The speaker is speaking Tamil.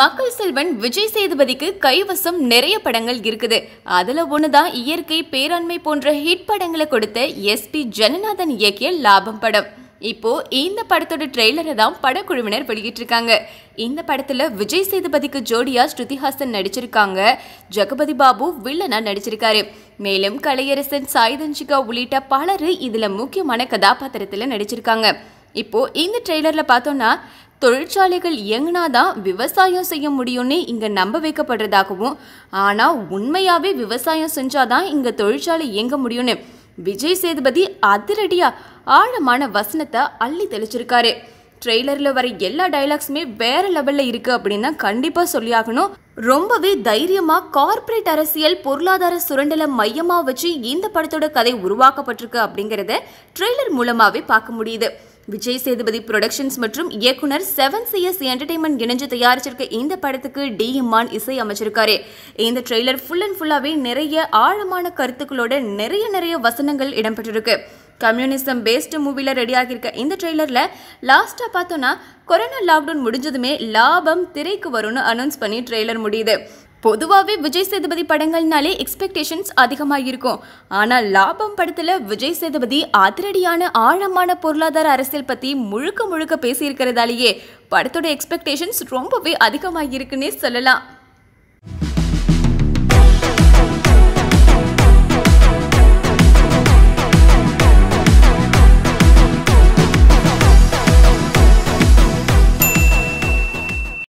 மக்கள் செல்வன் விஜய் சேதுபதிக்கு கைவசம் நிறைய படங்கள் இருக்குது அதுல ஒண்ணுதான் இயற்கை பேராண்மை போன்ற ஹிட் படங்களை கொடுத்த எஸ்பி ஜனநாதன் இயக்கிய லாபம் படம் இப்போ இந்த படத்தோட ட்ரெய்லரை தான் படக்குழுவினர் இருக்காங்க இந்த படத்துல விஜய் சேதுபதிக்கு ஜோடியா ஸ்ருதிஹாசன் நடிச்சிருக்காங்க ஜெகபதி பாபு வில்லனா நடிச்சிருக்காரு மேலும் கலையரசன் சாய்தன்ஷிகா உள்ளிட்ட பலரு இதுல முக்கியமான கதாபாத்திரத்துல நடிச்சிருக்காங்க இப்போ இந்த ட்ரெய்லரில் பார்த்தோம்னா தொழிற்சாலைகள் இயங்கினாதான் விவசாயம் செய்ய முடியும்னு இங்கே நம்ப வைக்கப்படுறதாகவும் ஆனால் உண்மையாகவே விவசாயம் செஞ்சாதான் இங்கே தொழிற்சாலை இயங்க முடியும்னு விஜய் சேதுபதி அதிரடியா ஆழமான வசனத்தை அள்ளி தெளிச்சிருக்காரு ட்ரெய்லரில் வர எல்லா டைலாக்ஸுமே வேற லெவலில் இருக்குது அப்படின்னா கண்டிப்பாக சொல்லியாகணும் ரொம்பவே தைரியமாக கார்ப்பரேட் அரசியல் பொருளாதார சுரண்டலை மையமாக வச்சு இந்த படத்தோட கதை உருவாக்கப்பட்டிருக்கு அப்படிங்கிறத ட்ரெய்லர் மூலமாகவே பார்க்க முடியுது விஜய் சேதுபதி புரொடக்ஷன்ஸ் மற்றும் இயக்குனர் செவன் சிஎஸ் என்டர்டைன்மெண்ட் இணைஞ்சு தயாரிச்சிருக்க இந்த படத்துக்கு டி இம்மான் இசை அமைச்சிருக்காரு இந்த ட்ரெய்லர் ஃபுல் அண்ட் ஃபுல்லாகவே நிறைய ஆழமான கருத்துக்களோட நிறைய நிறைய வசனங்கள் இடம்பெற்றிருக்கு கம்யூனிசம் பேஸ்டு மூவியில் ரெடியாகியிருக்க இந்த ட்ரெய்லரில் லாஸ்ட்டாக பார்த்தோன்னா கொரோனா லாக்டவுன் முடிஞ்சதுமே லாபம் திரைக்கு வரும்னு அனௌன்ஸ் பண்ணி ட்ரெய்லர் முடியுது பொதுவாகவே விஜய் சேதுபதி படங்கள்னாலே எக்ஸ்பெக்டேஷன்ஸ் அதிகமாக இருக்கும் ஆனால் லாபம் படத்தில் விஜய் சேதுபதி அதிரடியான ஆழமான பொருளாதார அரசியல் பற்றி முழுக்க முழுக்க பேசியிருக்கிறதாலேயே படத்தோட எக்ஸ்பெக்டேஷன்ஸ் ரொம்பவே அதிகமாக இருக்குன்னே சொல்லலாம்